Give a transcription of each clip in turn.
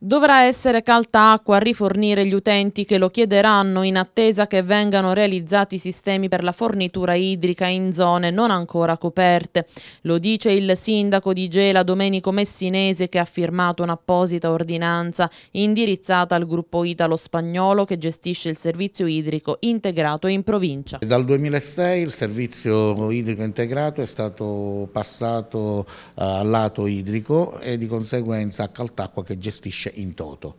Dovrà essere Calta Acqua a rifornire gli utenti che lo chiederanno in attesa che vengano realizzati sistemi per la fornitura idrica in zone non ancora coperte. Lo dice il sindaco di Gela Domenico Messinese che ha firmato un'apposita ordinanza indirizzata al gruppo italo-spagnolo che gestisce il servizio idrico integrato in provincia. Dal 2006 il servizio idrico integrato è stato passato eh, al lato idrico e di conseguenza a Caltacqua che gestisce dice in toto.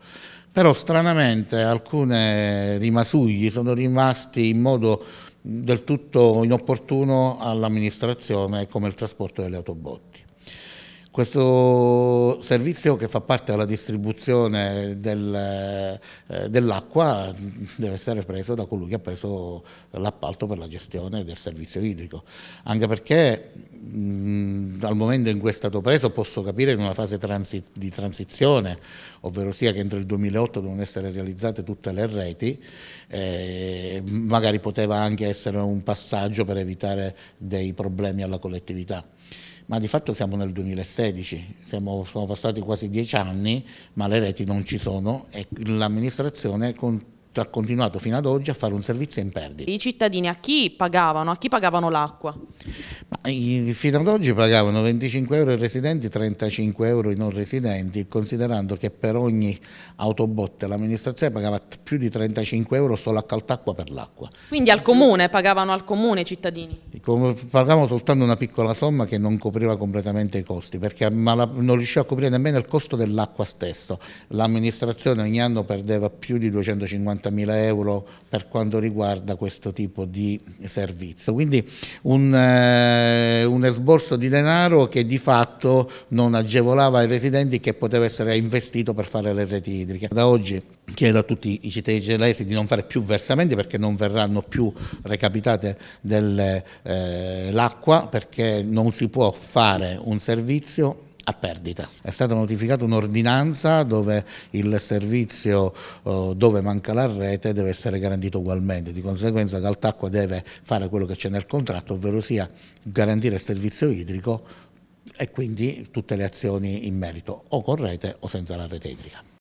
Però stranamente alcune rimasugli sono rimasti in modo del tutto inopportuno all'amministrazione come il trasporto delle autobotti. Questo servizio che fa parte della distribuzione del, eh, dell'acqua deve essere preso da colui che ha preso l'appalto per la gestione del servizio idrico, anche perché mh, mm, al momento in cui è stato preso posso capire in una fase transi di transizione, ovvero sia che entro il 2008 devono essere realizzate tutte le reti, eh, magari poteva anche essere un passaggio per evitare dei problemi alla collettività ma di fatto siamo nel 2016, siamo, sono passati quasi dieci anni, ma le reti non ci sono e l'amministrazione continua ha continuato fino ad oggi a fare un servizio in perdita. I cittadini a chi pagavano? A chi pagavano l'acqua? fino ad oggi pagavano 25 euro i residenti, 35 euro i non residenti, considerando che per ogni autobotte l'amministrazione pagava più di 35 euro solo a Caltacqua per l'acqua. Quindi al comune, pagavano al comune i cittadini? Pagavano soltanto una piccola somma che non copriva completamente i costi, perché non riusciva a coprire nemmeno il costo dell'acqua stesso. L'amministrazione ogni anno perdeva più di 250 mila euro per quanto riguarda questo tipo di servizio. Quindi un eh, eh, un esborso di denaro che di fatto non agevolava i residenti che poteva essere investito per fare le reti idriche. Da oggi chiedo a tutti i cittadini gelesi di non fare più versamenti perché non verranno più recapitate dell'acqua eh, perché non si può fare un servizio a perdita. È stata notificata un'ordinanza dove il servizio eh, dove manca la rete deve essere garantito ugualmente, di conseguenza Caltacqua deve fare quello che c'è nel contratto, ovvero sia garantire il servizio idrico e quindi tutte le azioni in merito, o con rete o senza la rete idrica.